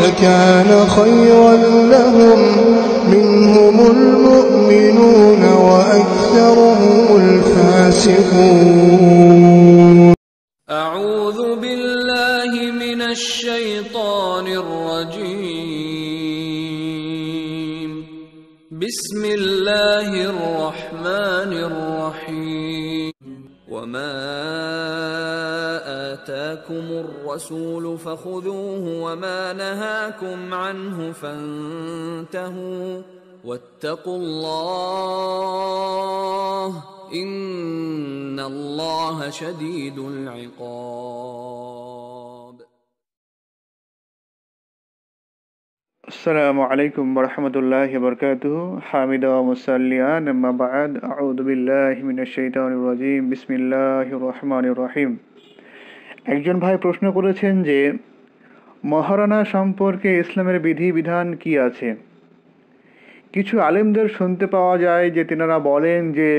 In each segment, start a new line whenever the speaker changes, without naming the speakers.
لكان خيرا لهم منهم المؤمنون وأكثرهم الفاسقون أعوذ بالله من الشيطان الرجيم بسم الله الرحمن الرحيم وما آتاكم الرسول فخذوه وما نهاكم عنه فانتهوا واتقوا الله إن الله شديد العقاب السلام عليكم ورحمة الله وبركاته حامد ومسلّيان ما بعد أعوذ بالله من الشيطان الرجيم بسم الله الرحمن الرحيم একজন ভাই প্রশ্ন করেছেন যে মহারানা সম্পর্কে ইসলামের বিধি বিধান কি আছে কিছু আলেমদের শুনতে পাওয়া যায় যে তেনারা বলেন যে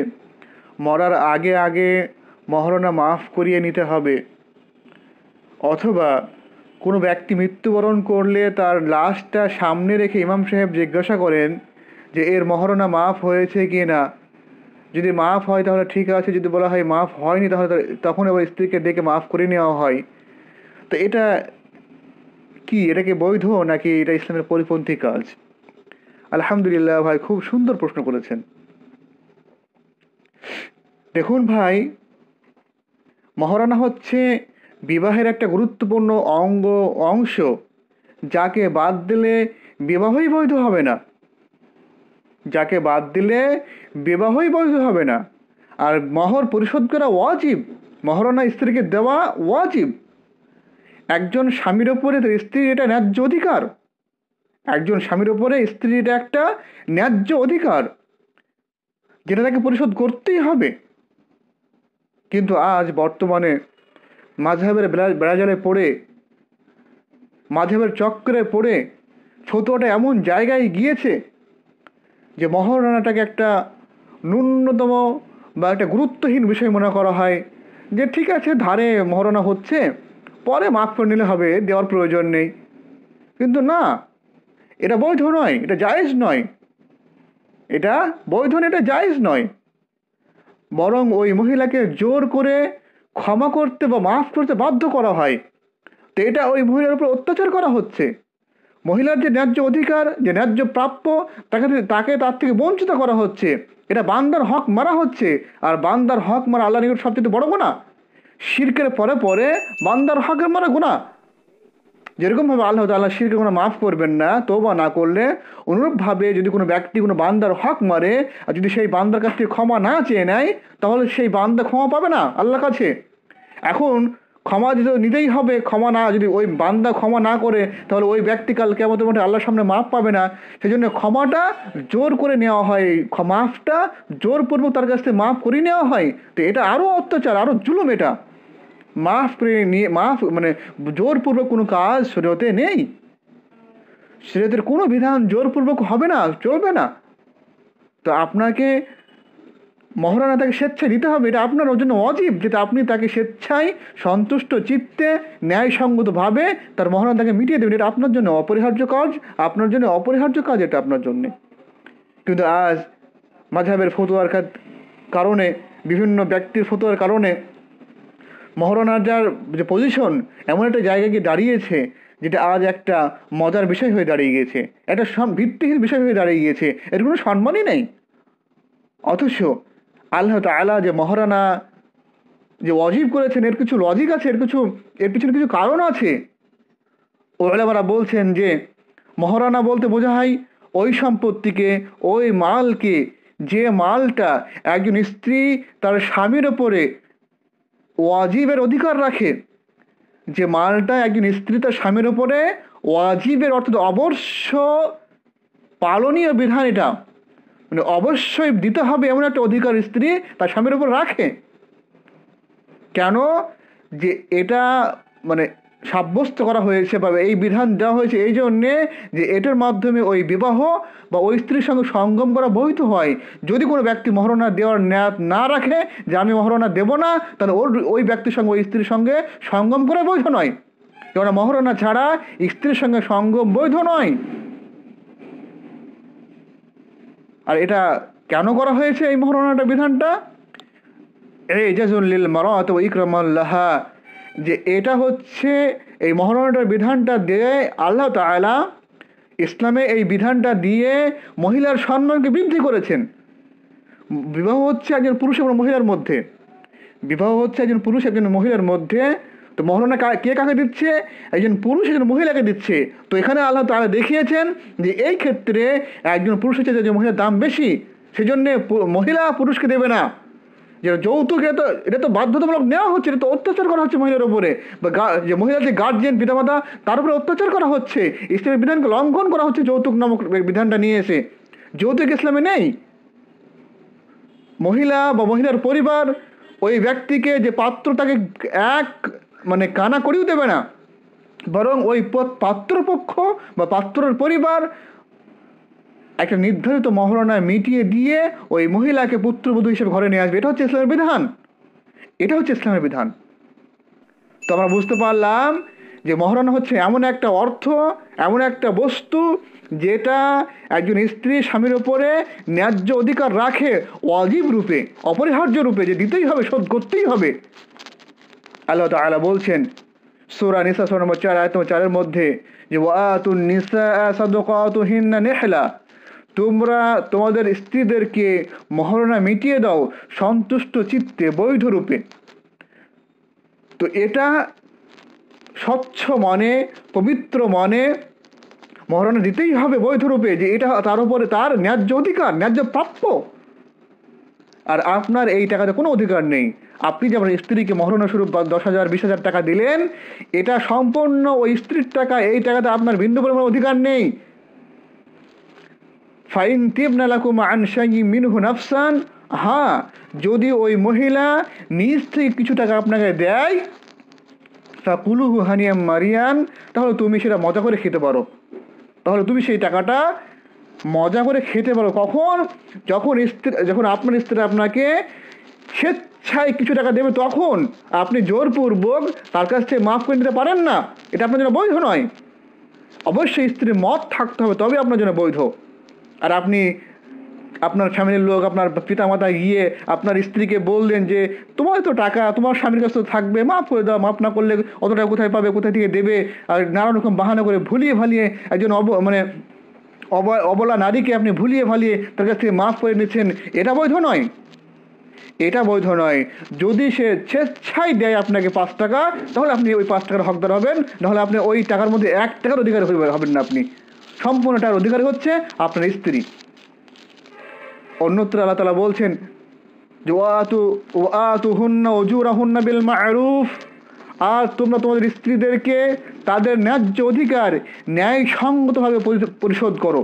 মরার আগে আগে মহারণা মাফ করিয়ে নিতে হবে অথবা কোনো ব্যক্তি মৃত্যুবরণ করলে তার লাশটা সামনে রেখে ইমাম সাহেব জিজ্ঞাসা করেন যে এর মহরণা মাফ হয়েছে কি না যদি মাফ হয় তাহলে ঠিক আছে যদি বলা হয় মাফ হয়নি তাহলে তখন আবার স্ত্রীকে ডেকে মাফ করে নেওয়া হয় তো এটা কি এটা কি বৈধ নাকি এটা ইসলামের পরিপন্থী কাজ আলহামদুলিল্লাহ ভাই খুব সুন্দর প্রশ্ন করেছেন দেখুন ভাই মহরানা হচ্ছে বিবাহের একটা গুরুত্বপূর্ণ অঙ্গ অংশ যাকে বাদ দিলে বিবাহই বৈধ হবে না যাকে বাদ দিলে বিবাহই বৈধ হবে না আর মহর পরিশোধ করা ওয়াজিব মহরণা স্ত্রীকে দেওয়া ওয়াজিব একজন স্বামীর ওপরে তার স্ত্রীর এটা ন্যায্য অধিকার একজন স্বামীর ওপরে স্ত্রীর এটা একটা ন্যায্য অধিকার যেটা তাকে পরিশোধ করতেই হবে কিন্তু আজ বর্তমানে মাঝহের বেড়াজালে পড়ে মাঝহের চক্রে পড়ে ছোটোটা এমন জায়গায় গিয়েছে যে মহারানাটাকে একটা ন্যূনতম বা একটা গুরুত্বহীন বিষয় মনে করা হয় যে ঠিক আছে ধারে মহারণা হচ্ছে পরে মাফ করে নিলে হবে দেওয়ার প্রয়োজন নেই কিন্তু না এটা বৈধ নয় এটা জায়জ নয় এটা বৈধ এটা জায়জ নয় বরং ওই মহিলাকে জোর করে ক্ষমা করতে বা মাফ করতে বাধ্য করা হয় তো এটা ওই মহিলার উপর অত্যাচার করা হচ্ছে মহিলার যে ন্যায্য অধিকার যে ন্যায্য প্রাপ্য তাকে তাকে তার থেকে বঞ্চিত করা হচ্ছে এটা বান্দার হক মারা হচ্ছে আর বান্দার হক মারা আল্লাহ নিকট সবচেয়ে বড় গোনা শিরকের পরে পরে বান্দার হকের মারা গোনা যেরকমভাবে আল্লাহ তাল্লাহ শিরকে কোনো মাফ করবেন না তোবা না করলে অনুরূপভাবে যদি কোনো ব্যক্তি কোনো বান্দার হক মারে আর যদি সেই বান্দার কাছ থেকে ক্ষমা না চেয়ে নেয় তাহলে সেই বান্দা ক্ষমা পাবে না আল্লাহ কাছে এখন ক্ষমা যদি নিতেই হবে ক্ষমা না যদি ওই বান্দা ক্ষমা না করে তাহলে ওই ব্যক্তি কাল কেমন মধ্যে আল্লাহর সামনে মাফ পাবে না সেই জন্য ক্ষমাটা জোর করে নেওয়া হয় মাফটা জোরপূর্বক তার কাছ থেকে মাফ করে নেওয়া হয় তো এটা আরও অত্যাচার আরও জুলুম এটা মাফ নিয়ে মাফ মানে জোরপূর্বক কোনো কাজ শরীয়তে নেই শরীয়তের কোনো বিধান জোরপূর্বক হবে না চলবে না তো আপনাকে মহারানা তাকে স্বেচ্ছায় দিতে হবে এটা আপনার ওর জন্য অজীব যেটা আপনি তাকে স্বেচ্ছায় সন্তুষ্ট চিত্তে ন্যায়সঙ্গতভাবে তার মহারানা তাকে মিটিয়ে দেবেন এটা আপনার জন্য অপরিহার্য কাজ আপনার জন্য অপরিহার্য কাজ এটা আপনার জন্যে কিন্তু আজ মাঝাবের ফতুয়ার কারণে বিভিন্ন ব্যক্তির ফতোয়ার কারণে মহারণার যে পজিশন এমন একটা জায়গায় গিয়ে দাঁড়িয়েছে যেটা আজ একটা মজার বিষয় হয়ে দাঁড়িয়ে গিয়েছে একটা ভিত্তিহীন বিষয় হয়ে দাঁড়িয়ে গিয়েছে এর কোনো সম্মানই নেই অথচ আল্লাহ তালা যে মহারানা যে অজীব করেছেন এর কিছু লজিক আছে এর কিছু এর পিছনে কিছু কারণ আছে ওলামারা বলছেন যে মহারানা বলতে বোঝা হয় ওই সম্পত্তিকে ওই মালকে যে মালটা একজন স্ত্রী তার স্বামীর ওপরে ওয়াজিবের অধিকার রাখে যে মালটা একজন স্ত্রী তার স্বামীর ওপরে ওয়াজিবের অর্থাৎ অবশ্য পালনীয় বিধান এটা মানে অবশ্যই দিতে হবে এমন একটা অধিকার স্ত্রী তার স্বামীর ওপর রাখে কেন যে এটা মানে সাব্যস্ত করা হয়েছে বা এই বিধান দেওয়া হয়েছে এই জন্যে যে এটার মাধ্যমে ওই বিবাহ বা ওই স্ত্রীর সঙ্গে সঙ্গম করা বৈধ হয় যদি কোনো ব্যক্তি মহারণা দেওয়ার ন্যাদ না রাখে যে আমি মহারণা দেব না তাহলে ওর ওই ব্যক্তির সঙ্গে ওই স্ত্রীর সঙ্গে সঙ্গম করা বৈধ নয় কেননা মহারণা ছাড়া স্ত্রীর সঙ্গে সঙ্গম বৈধ নয় আর এটা কেন করা হয়েছে এই মহারণাটা বিধানটা এই জাজুল্লিল মারাত ইকরমাল্লাহা যে এটা হচ্ছে এই মহারণাটার বিধানটা দিয়ে আল্লাহ তালা ইসলামে এই বিধানটা দিয়ে মহিলার সম্মানকে বৃদ্ধি করেছেন বিবাহ হচ্ছে একজন পুরুষ এবং মহিলার মধ্যে বিবাহ হচ্ছে একজন পুরুষ একজন মহিলার মধ্যে তো মহারণা কে কাকে দিচ্ছে একজন পুরুষ একজন মহিলাকে দিচ্ছে তো এখানে আল্লাহ তালা দেখিয়েছেন যে এই ক্ষেত্রে একজন পুরুষ হচ্ছে যে মহিলার দাম বেশি সেজন্যে মহিলা পুরুষকে দেবে না যে যৌতুক এটা তো এটা তো বাধ্যতামূলক নেওয়া হচ্ছে এটা তো অত্যাচার করা হচ্ছে মহিলার উপরে বা যে মহিলার যে গার্জিয়ান পিতামাতা তার উপরে অত্যাচার করা হচ্ছে ইসলামের বিধানকে লঙ্ঘন করা হচ্ছে যৌতুক নামক বিধানটা নিয়ে এসে যৌতুক ইসলামে নেই মহিলা বা মহিলার পরিবার ওই ব্যক্তিকে যে পাত্র তাকে এক মানে কানা করেও দেবে না বরং ওই পাত্রপক্ষ বা পাত্রর পরিবার একটা নির্ধারিত মহরণায় মিটিয়ে দিয়ে ওই মহিলাকে পুত্রবধূ হিসেবে ঘরে নিয়ে আসবে এটা হচ্ছে ইসলামের বিধান এটা হচ্ছে ইসলামের বিধান তো আমরা বুঝতে পারলাম যে মহরণ হচ্ছে এমন একটা অর্থ এমন একটা বস্তু যেটা একজন স্ত্রী স্বামীর ওপরে ন্যায্য অধিকার রাখে অজীব রূপে অপরিহার্য রূপে যে দিতেই হবে শোধ করতেই হবে আল্লাহ তালা বলছেন সুরা নিসা সোনাম্বর চার আয়তম চারের মধ্যে যে ওয়া তু নিসা হিন্না নেহলা তোমরা তোমাদের স্ত্রীদেরকে মহরণা মিটিয়ে দাও সন্তুষ্ট চিত্তে বৈধরূপে তো এটা স্বচ্ছ মনে পবিত্র মনে মহারণা দিতেই হবে বৈধরূপে যে এটা তার উপরে তার ন্যায্য অধিকার ন্যায্য প্রাপ্য আর আপনার এই টাকাতে কোনো অধিকার নেই আপনি যে আপনার স্ত্রীকে মহরণা স্বরূপ দশ হাজার বিশ হাজার টাকা দিলেন এটা সম্পূর্ণ ওই স্ত্রীর টাকা এই টাকাতে আপনার বিন্দু পরিমাণ অধিকার নেই ফাইন তিবনালাকুম আনসাই মিনহু নাফসান হ্যাঁ যদি ওই মহিলা নিজ থেকে কিছু টাকা আপনাকে দেয় তা ফাকুলুহু হানিয়াম মারিয়ান তাহলে তুমি সেটা মজা করে খেতে পারো তাহলে তুমি সেই টাকাটা মজা করে খেতে পারো কখন যখন স্ত্রী যখন আপনার স্ত্রী আপনাকে স্বেচ্ছায় কিছু টাকা দেবে তখন আপনি জোরপূর্বক তার কাছ থেকে মাফ করে নিতে পারেন না এটা আপনার জন্য বৈধ নয় অবশ্যই স্ত্রীর মত থাকতে হবে তবে আপনার জন্য বৈধ আর আপনি আপনার ফ্যামিলির লোক আপনার পিতামাতা গিয়ে আপনার স্ত্রীকে বললেন যে তোমার তো টাকা তোমার স্বামীর কাছে তো থাকবে মাফ করে দাও মাফ না করলে অতটা কোথায় পাবে কোথায় থেকে দেবে আর নানান রকম বাহানা করে ভুলিয়ে ভালিয়ে একজন অব মানে অবলা নারীকে আপনি ভুলিয়ে ভালিয়ে তার কাছ থেকে মাফ করে নিচ্ছেন এটা বৈধ নয় এটা বৈধ নয় যদি সে স্বেচ্ছায় দেয় আপনাকে পাঁচ টাকা তাহলে আপনি ওই পাঁচ টাকার হকদার হবেন নাহলে আপনি ওই টাকার মধ্যে এক টাকার অধিকার হবেন না আপনি সম্পূর্ণটার অধিকার হচ্ছে আপনার স্ত্রী অন্যত্র আল্লাহ তালা বলছেন আর তোমরা তোমাদের স্ত্রীদেরকে তাদের ন্যায্য অধিকার ন্যায়সঙ্গতভাবে পরিশোধ করো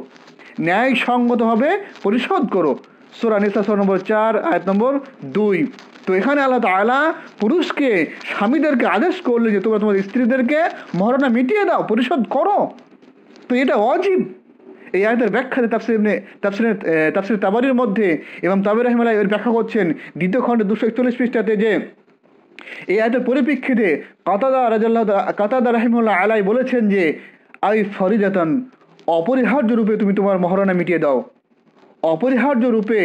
ন্যায়সঙ্গতভাবে পরিশোধ করো সোরা নিঃশ্বাস নম্বর চার আয়াত নম্বর দুই তো এখানে আল্লাহ তালা পুরুষকে স্বামীদেরকে আদেশ করলে যে তোমরা তোমাদের স্ত্রীদেরকে মহারণা মিটিয়ে দাও পরিশোধ করো তো এটা অজীব এই আয়াতের ব্যাখ্যাতে তাফসির এমনি তাফসির তাফসির তাবারির মধ্যে এবং তাবের রহমাল্লাহ এর ব্যাখ্যা করছেন দ্বিতীয় খণ্ডে দুশো একচল্লিশ পৃষ্ঠাতে যে এই আয়তের পরিপ্রেক্ষিতে কাতাদা রাজাল্লাহ কাতাদা রাহিমুল্লাহ আলাই বলেছেন যে আই ফরিজাতান অপরিহার্য রূপে তুমি তোমার মহারণা মিটিয়ে দাও অপরিহার্য রূপে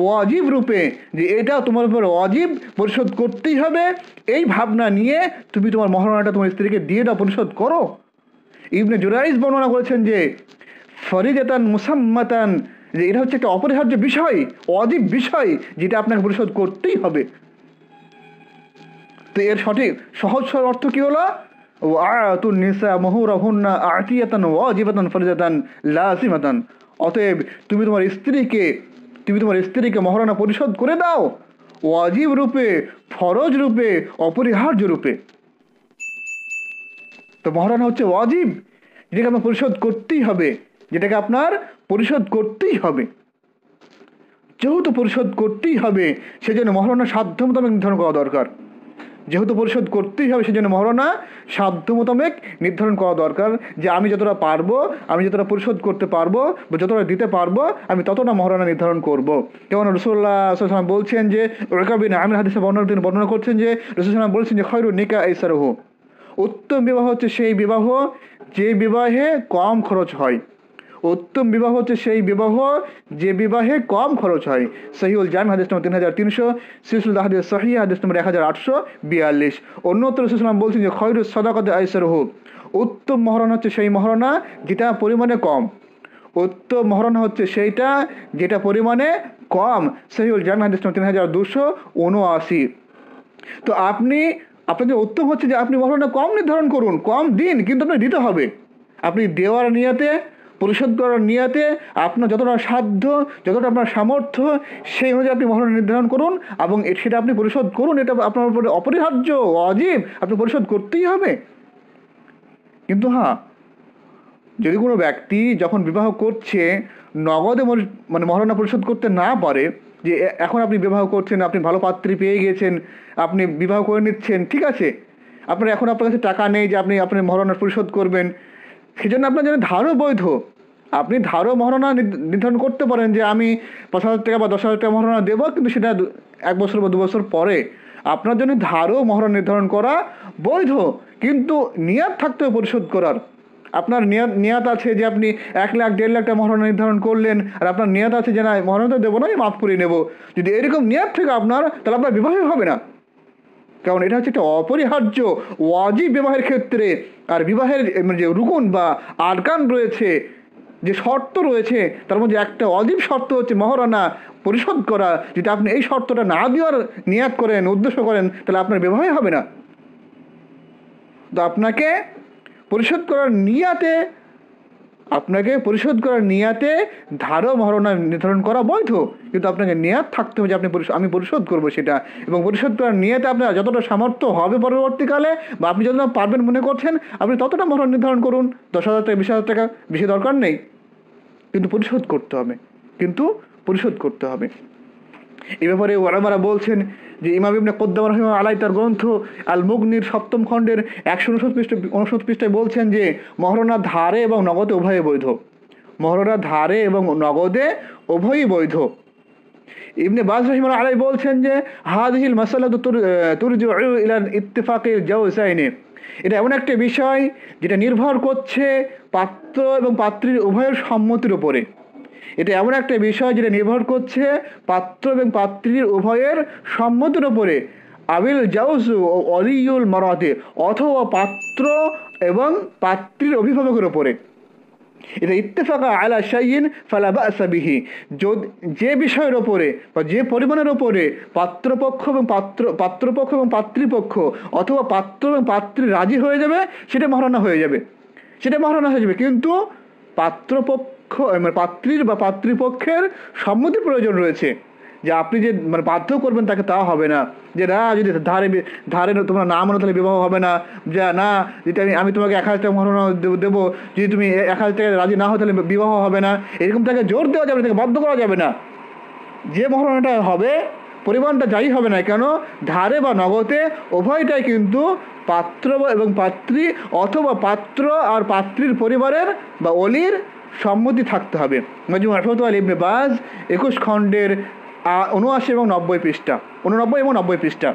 ওয়াজিব রূপে যে এটা তোমার উপর ওয়াজিব পরিশোধ করতেই হবে এই ভাবনা নিয়ে তুমি তোমার মহারণাটা তোমার স্ত্রীকে দিয়ে দাও পরিশোধ করো ইবনে জুরাইজ বর্ণনা করেছেন যে ফরিদাতান মুসাম্মাতান যে এটা হচ্ছে একটা অপরিহার্য বিষয় অজীব বিষয় যেটা আপনাকে পরিশোধ করতেই হবে তো এর সঠিক সহজ সরল অর্থ কী হলো মহুর অতএব তুমি তোমার স্ত্রীকে তুমি তোমার স্ত্রীকে মহারণা পরিশোধ করে দাও ওয়াজিব রূপে ফরজ রূপে অপরিহার্য রূপে তো মহারণা হচ্ছে অজীব যেটাকে আপনার পরিশোধ করতেই হবে যেটাকে আপনার পরিশোধ করতেই হবে যেহেতু পরিশোধ করতেই হবে সেজন্য মহারণা সাধ্য মোতাবেক নির্ধারণ করা দরকার যেহেতু পরিশোধ করতেই হবে সেজন্য মহারণা সাধ্য মোতাবেক নির্ধারণ করা দরকার যে আমি যতটা পারবো আমি যতটা পরিশোধ করতে পারবো বা যতটা দিতে পারবো আমি ততটা মহারণা নির্ধারণ করবো কেমন রসুল্লাহাম বলছেন যে রেকাবিন আমির হাদিসে বর্ণনা তিনি বর্ণনা করছেন যে রসুলাম বলছেন যে খয়রু নিকা ইসারহু উত্তম বিবাহ হচ্ছে সেই বিবাহ যে বিবাহে কম খরচ হয় উত্তম বিবাহ হচ্ছে সেই বিবাহ যে বিবাহে কম খরচ হয় সহিউল জাম হাদিস নম্বর তিন হাজার তিনশো শিশুল হাদিস সহি হাদিস নম্বর এক হাজার আটশো বিয়াল্লিশ অন্যত্র সুসলাম বলছেন যে খয়রুজ সদাকত আইসার হু উত্তম মহরণ হচ্ছে সেই মহরণা যেটা পরিমাণে কম উত্তম মহরণ হচ্ছে সেইটা যেটা পরিমাণে কম সহিউল জাম হাদিস নম্বর তিন হাজার দুশো উনআশি তো আপনি আপনার যে উত্তম হচ্ছে যে আপনি মশলাটা কম নির্ধারণ করুন কম দিন কিন্তু আপনি দিতে হবে আপনি দেওয়ার নিয়াতে পরিশোধ করার নিয়াতে আপনার যতটা সাধ্য যতটা আপনার সামর্থ্য সেই অনুযায়ী আপনি মহরণ নির্ধারণ করুন এবং সেটা আপনি পরিশোধ করুন এটা আপনার উপরে অপরিহার্য অজীব আপনি পরিশোধ করতেই হবে কিন্তু হ্যাঁ যদি কোনো ব্যক্তি যখন বিবাহ করছে নগদে মানে মহারণা পরিশোধ করতে না পারে যে এখন আপনি বিবাহ করছেন আপনি ভালো পাত্রী পেয়ে গেছেন আপনি বিবাহ করে নিচ্ছেন ঠিক আছে আপনার এখন আপনার কাছে টাকা নেই যে আপনি আপনার মহারণা পরিশোধ করবেন সেজন্য আপনার জন্য ধারও বৈধ আপনি ধারও মহারণা নির্ধারণ করতে পারেন যে আমি পাঁচ হাজার টাকা বা দশ হাজার টাকা মহারণা দেবো কিন্তু সেটা এক বছর বা দু বছর পরে আপনার জন্য ধারও মহারণা নির্ধারণ করা বৈধ কিন্তু নিয়াত থাকতে হবে পরিশোধ করার আপনার নিয়াত নিয়াত আছে যে আপনি এক লাখ দেড় টাকা মহারণা নির্ধারণ করলেন আর আপনার নিয়াত আছে যে না মহারণা তো দেবো না আমি মাফ করে নেবো যদি এরকম নিয়াত থেকে আপনার তাহলে আপনার বিবাহই হবে না কারণ এটা হচ্ছে একটা অপরিহার্য ওয়াজিব বিবাহের ক্ষেত্রে আর বিবাহের মানে যে রুকুন বা আরকান রয়েছে যে শর্ত রয়েছে তার মধ্যে একটা অজীব শর্ত হচ্ছে মহারানা পরিশোধ করা যদি আপনি এই শর্তটা না দেওয়ার নিয়াত করেন উদ্দেশ্য করেন তাহলে আপনার বিবাহই হবে না তো আপনাকে পরিশোধ করার নিয়াতে আপনাকে পরিশোধ করার নিয়াতে ধারও মহারণা নির্ধারণ করা বৈধ কিন্তু আপনাকে নিয়াত থাকতে হবে যে আপনি আমি পরিশোধ করব সেটা এবং পরিশোধ করার নিয়াতে আপনার যতটা সামর্থ্য হবে পরবর্তীকালে বা আপনি যতটা পারবেন মনে করছেন আপনি ততটা মহরণ নির্ধারণ করুন দশ হাজার টাকা বিশ হাজার টাকা বেশি দরকার নেই কিন্তু পরিশোধ করতে হবে কিন্তু পরিশোধ করতে হবে এ ব্যাপারে ওরামারা বলছেন যে ইমাম ইবনে কোদ্দাম রহিমা আলাই তার গ্রন্থ আল মুগ্নির সপ্তম খণ্ডের একশো উনষট পৃষ্ঠ উনষট পৃষ্ঠায় বলছেন যে মহরণা ধারে এবং নগদে উভয়ে বৈধ মহরণা ধারে এবং নগদে উভয়ই বৈধ ইবনে বাজ রহিমা আলাই বলছেন যে হাদহিল মাসাল্লা তুর তুরজ ইলান ইত্তেফাকের জাউসাইনে এটা এমন একটা বিষয় যেটা নির্ভর করছে পাত্র এবং পাত্রীর উভয়ের সম্মতির উপরে এটা এমন একটা বিষয় যেটা নির্ভর করছে পাত্র এবং পাত্রীর উভয়ের সম্মতির ওপরে আবিল জাউসু ও অলিউল মরাতে অথবা পাত্র এবং পাত্রীর অভিভাবকের ওপরে এটা ইত্তেফাকা আলা শাইন ফালাবা আসাবিহি যে বিষয়ের ওপরে বা যে পরিমাণের ওপরে পাত্রপক্ষ এবং পাত্র পাত্রপক্ষ এবং পাত্রীপক্ষ অথবা পাত্র এবং পাত্রী রাজি হয়ে যাবে সেটা মহারণা হয়ে যাবে সেটা মহারণা হয়ে যাবে কিন্তু পাত্রপক্ষ পক্ষ মানে পাত্রীর বা পাত্রীপক্ষের সম্মতি প্রয়োজন রয়েছে যে আপনি যে মানে বাধ্য করবেন তাকে তা হবে না যে না যদি ধারে ধারে তোমার না মানো তাহলে বিবাহ হবে না যে না যদি আমি আমি তোমাকে এক হাজার টাকা মহারণা দেবো যদি তুমি এক হাজার টাকা রাজি না হো তাহলে বিবাহ হবে না এরকম তাকে জোর দেওয়া যাবে না তাকে বাধ্য করা যাবে না যে মহারণাটা হবে পরিমাণটা যাই হবে না কেন ধারে বা নগদে উভয়টাই কিন্তু পাত্র এবং পাত্রী অথবা পাত্র আর পাত্রীর পরিবারের বা অলির সম্মতি থাকতে হবে মাজমু আল ইবনে বাজ একুশ খণ্ডের উনআশি এবং নব্বই পৃষ্ঠা উননব্বই এবং নব্বই পৃষ্ঠা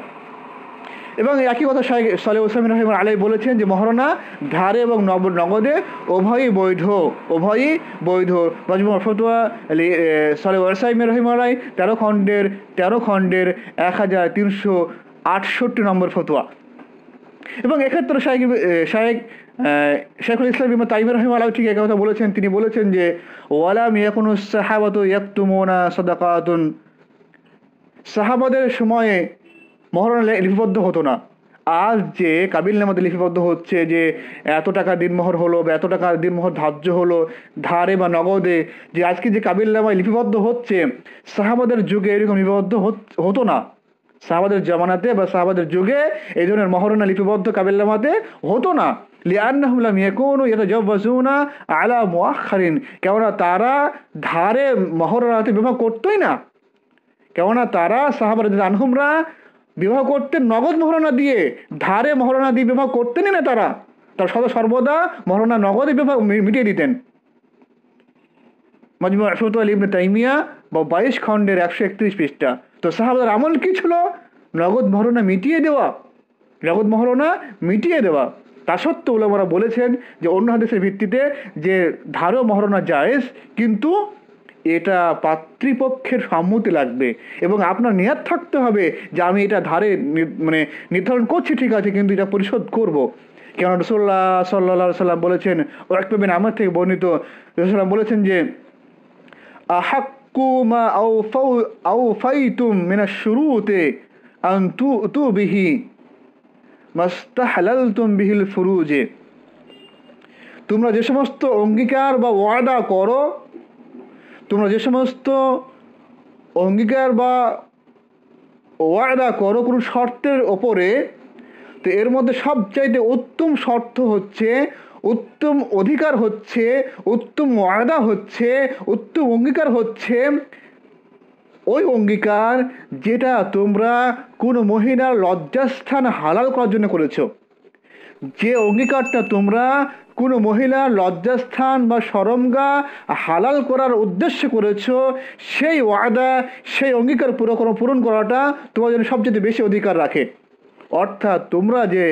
এবং একই কথা শাহ সালে ওসামিন রহিম আলাই বলেছেন যে মহারণা ধারে এবং নব নগদে উভয়ই বৈধ উভয়ই বৈধ মজমু ফতুয়া আলী সালে ওসাইম রহিম আলাই তেরো খণ্ডের তেরো খণ্ডের এক হাজার তিনশো আটষট্টি নম্বর ফতুয়া এবং এক্ষেত্রে শাহেক শাহেক শেখুল ইসলাম ইমা তাইম রহিমালাও ঠিক এক কথা বলেছেন তিনি বলেছেন যে ওয়ালাম ইয়াকুন সাহাবাত ইয়াকুমোনা সদাকাতুন সাহাবাদের সময়ে মহরণ লিপিবদ্ধ হতো না আজ যে কাবিল নামাতে লিপিবদ্ধ হচ্ছে যে এত টাকা দিনমোহর হলো বা এত টাকা দিনমোহর ধার্য হলো ধারে বা নগদে যে আজকে যে কাবিল নামায় লিপিবদ্ধ হচ্ছে সাহাবাদের যুগে এরকম লিপিবদ্ধ হতো না সাহাবাদের জমানাতে বা সাহাবাদের যুগে এই ধরনের মহরণা লিপিবদ্ধ কাবিল্লামাতে হতো না লিয়ান্নাহুম লাম ইয়াকুনু ইয়াতাজাওয়াজুনা আলা মুআখখারিন কেননা তারা ধারে মহরণাতে বিবাহ করতোই না কেননা তারা সাহাবার আনহুমরা বিবাহ করতে নগদ মহরণা দিয়ে ধারে মহরণা দিয়ে বিবাহ করতেনই না তারা তার সদা সর্বদা মহরণা নগদে বিবাহ মিটিয়ে দিতেন মজমু আফুত আল ইবনে তাইমিয়া বা বাইশ খণ্ডের একশো একত্রিশ পৃষ্ঠা তো সাহাবাদের আমল কী ছিল নগদ মহরণা মিটিয়ে দেওয়া নগদ মহরণা মিটিয়ে দেওয়া তা সত্ত্বেও ওলামারা বলেছেন যে অন্য হাদেশের ভিত্তিতে যে ধারো মহরণা জায়েজ কিন্তু এটা পাতৃপক্ষের সম্মতি লাগবে এবং আপনার নেয়ার থাকতে হবে যে আমি এটা ধারে মানে নির্ধারণ করছি ঠিক আছে কিন্তু এটা পরিশোধ করব। কেন রসোল্লা সাল্লা সাল্লাম বলেছেন ওরাকবেন একটু আমার থেকে বর্ণিত রসোল্লাম বলেছেন যে তু বিহি বিহিল তোমরা যে সমস্ত অঙ্গীকার বা ওয়াদা করো তোমরা যে সমস্ত অঙ্গীকার বা ওয়াদা করো কোনো শর্তের ওপরে তো এর মধ্যে সবচাইতে উত্তম শর্ত হচ্ছে উত্তম অধিকার হচ্ছে উত্তম ওয়াদা হচ্ছে উত্তম অঙ্গীকার হচ্ছে ওই অঙ্গীকার যেটা তোমরা কোনো মহিলার লজ্জাস্থান হালাল করার জন্য করেছ যে অঙ্গীকারটা তোমরা কোনো মহিলার লজ্জাস্থান বা সরমগা হালাল করার উদ্দেশ্য করেছ সেই ওয়াদা সেই অঙ্গীকার পুরো পূরণ করাটা তোমার জন্য সবচেয়ে বেশি অধিকার রাখে অর্থাৎ তোমরা যে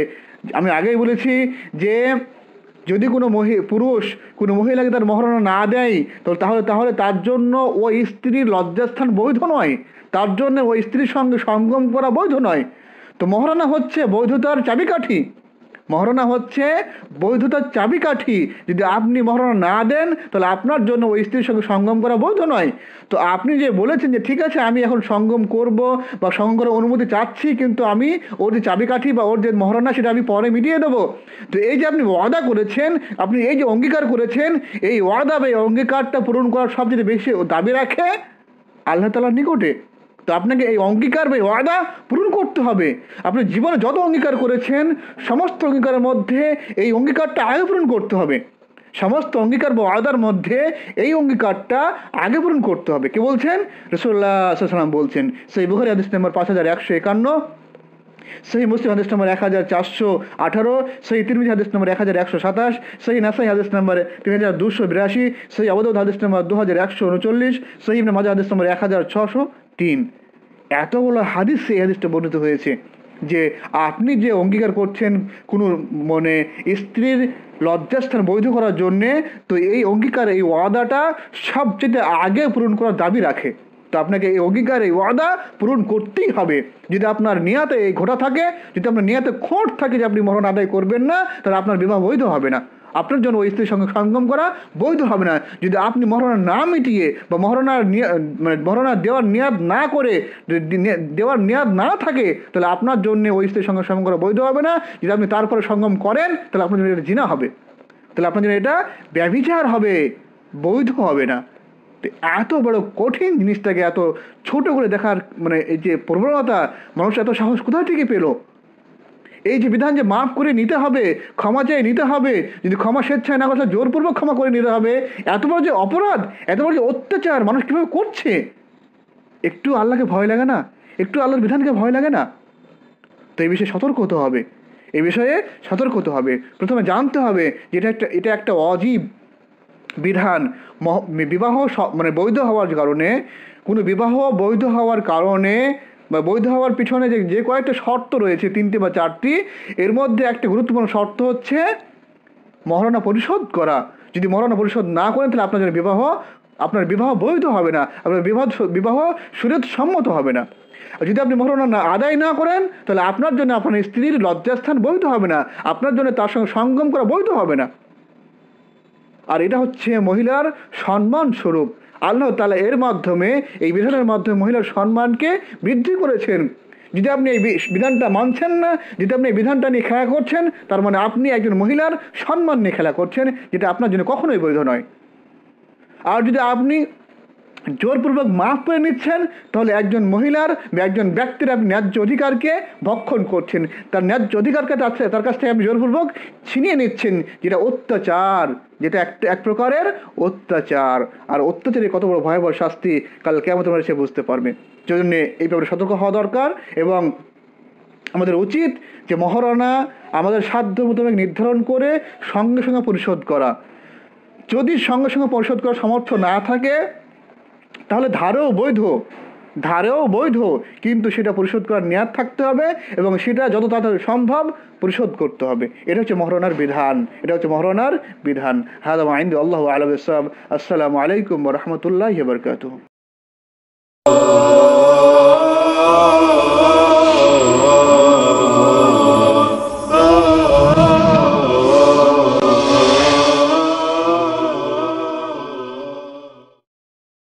আমি আগেই বলেছি যে যদি কোনো মহি পুরুষ কোনো মহিলাকে তার মহরণ না দেয় তো তাহলে তাহলে তার জন্য ওই স্ত্রীর লজ্জাস্থান বৈধ নয় তার জন্য ওই স্ত্রীর সঙ্গে সঙ্গম করা বৈধ নয় তো মহারণা হচ্ছে বৈধতার চাবিকাঠি মহারণা হচ্ছে বৈধতার চাবিকাঠি যদি আপনি মহারণা না দেন তাহলে আপনার জন্য ওই স্ত্রীর সঙ্গে সঙ্গম করা বৈধ নয় তো আপনি যে বলেছেন যে ঠিক আছে আমি এখন সঙ্গম করব বা সঙ্গম করার অনুমতি চাচ্ছি কিন্তু আমি ওর যে চাবিকাঠি বা ওর যে মহারণা সেটা আমি পরে মিটিয়ে দেবো তো এই যে আপনি ওয়াদা করেছেন আপনি এই যে অঙ্গীকার করেছেন এই ওয়াদা বা এই অঙ্গীকারটা পূরণ করার সবচেয়ে বেশি দাবি রাখে আল্লাহ তালার নিকটে তো আপনাকে এই অঙ্গীকার বা এই ওয়াদা পূরণ করতে হবে আপনি জীবনে যত অঙ্গীকার করেছেন সমস্ত অঙ্গীকারের মধ্যে এই অঙ্গীকারটা আগে পূরণ করতে হবে সমস্ত অঙ্গীকার বা ওয়াদার মধ্যে এই অঙ্গীকারটা আগে পূরণ করতে হবে কে বলছেন রসুল্লাহাম বলছেন সেই বুহারি আদেশ নম্বর পাঁচ হাজার একশো একান্ন সেই মুসলিম আদেশ নম্বর এক হাজার চারশো আঠারো সেই তিরমিজ আদেশ নম্বর এক হাজার একশো সাতাশ সেই নাসাই আদেশ নম্বর তিন হাজার দুশো বিরাশি সেই আবদ আদেশ নম্বর দু হাজার একশো উনচল্লিশ সেই মাজা আদেশ নম্বর এক হাজার ছশো তিন এত বড় হাদিস এই হাদিসটা বর্ণিত হয়েছে যে আপনি যে অঙ্গীকার করছেন কোনো মানে স্ত্রীর লজ্জাস্থান বৈধ করার জন্যে তো এই অঙ্গীকার এই ওয়াদাটা সবচেয়ে আগে পূরণ করার দাবি রাখে তো আপনাকে এই অঙ্গীকার এই ওয়াদা পূরণ করতেই হবে যদি আপনার নিয়াতে এই ঘোটা থাকে যদি আপনার নিয়াতে খোট থাকে যে আপনি মরণ আদায় করবেন না তাহলে আপনার বিবাহ বৈধ হবে না আপনার জন্য ওই স্ত্রীর সঙ্গে সঙ্গম করা বৈধ হবে না যদি আপনি মহারণা না মিটিয়ে বা মহারণার মানে মহারণা দেওয়ার মেয়াদ না করে দেওয়ার মেয়াদ না থাকে তাহলে আপনার জন্য ওই স্ত্রীর সঙ্গে সঙ্গম করা বৈধ হবে না যদি আপনি তারপরে সঙ্গম করেন তাহলে আপনার জন্য এটা জিনা হবে তাহলে আপনার জন্য এটা ব্যবিচার হবে বৈধ হবে না এত বড় কঠিন জিনিসটাকে এত ছোট করে দেখার মানে এই যে প্রবণতা মানুষ এত সাহস কোথায় থেকে পেলো এই যে বিধান যে মাফ করে নিতে হবে ক্ষমা চেয়ে নিতে হবে যদি ক্ষমা স্বেচ্ছায় না করলে জোরপূর্বক ক্ষমা করে নিতে হবে এত বড় যে অপরাধ এত বড় যে অত্যাচার মানুষ কীভাবে করছে একটু আল্লাহকে ভয় লাগে না একটু আল্লাহর বিধানকে ভয় লাগে না তো এই বিষয়ে সতর্ক হতে হবে এ বিষয়ে সতর্ক হতে হবে প্রথমে জানতে হবে যে এটা একটা এটা একটা অজীব বিধান বিবাহ মানে বৈধ হওয়ার কারণে কোনো বিবাহ বৈধ হওয়ার কারণে বা বৈধ হওয়ার পিছনে যে যে কয়েকটা শর্ত রয়েছে তিনটি বা চারটি এর মধ্যে একটা গুরুত্বপূর্ণ শর্ত হচ্ছে মহারণা পরিশোধ করা যদি মহারণা পরিশোধ না করেন তাহলে আপনার জন্য বিবাহ আপনার বিবাহ বৈধ হবে না আপনার বিবাহ বিবাহ সুরেত সম্মত হবে না যদি আপনি মহারণা না আদায় না করেন তাহলে আপনার জন্য আপনার স্ত্রীর লজ্জাস্থান বৈধ হবে না আপনার জন্য তার সঙ্গে সঙ্গম করা বৈধ হবে না আর এটা হচ্ছে মহিলার সম্মান স্বরূপ আল্লাহ তালা এর মাধ্যমে এই বিধানের মাধ্যমে মহিলার সম্মানকে বৃদ্ধি করেছেন যদি আপনি এই বিধানটা মানছেন না যদি আপনি এই বিধানটা নিয়ে খেলা করছেন তার মানে আপনি একজন মহিলার সম্মান নিয়ে খেলা করছেন যেটা আপনার জন্য কখনোই বৈধ নয় আর যদি আপনি জোরপূর্বক মাফ করে নিচ্ছেন তাহলে একজন মহিলার বা একজন ব্যক্তির আপনি ন্যায্য অধিকারকে ভক্ষণ করছেন তার ন্যায্য অধিকারকে তার তার কাছ থেকে আপনি জোরপূর্বক ছিনিয়ে নিচ্ছেন যেটা অত্যাচার যেটা এক এক প্রকারের অত্যাচার আর অত্যাচারে কত বড় ভয়াবহ শাস্তি কাল কেমন তোমরা সে বুঝতে পারবে সেজন্য এই ব্যাপারে সতর্ক হওয়া দরকার এবং আমাদের উচিত যে মহারণা আমাদের সাধ্য মোতাবেক নির্ধারণ করে সঙ্গে সঙ্গে পরিশোধ করা যদি সঙ্গে সঙ্গে পরিশোধ করার সমর্থ না থাকে তাহলে ধারেও বৈধ ধারেও বৈধ কিন্তু সেটা পরিশোধ করার মেয়াদ থাকতে হবে এবং সেটা যত তাড়াতাড়ি সম্ভব পরিশোধ করতে হবে এটা হচ্ছে মহরণার বিধান এটা হচ্ছে মহরণার বিধান হাদাম আইন্দ আল্লাহ ইসলাম আসসালামু আলাইকুম রহমতুল্লাহ বরকাত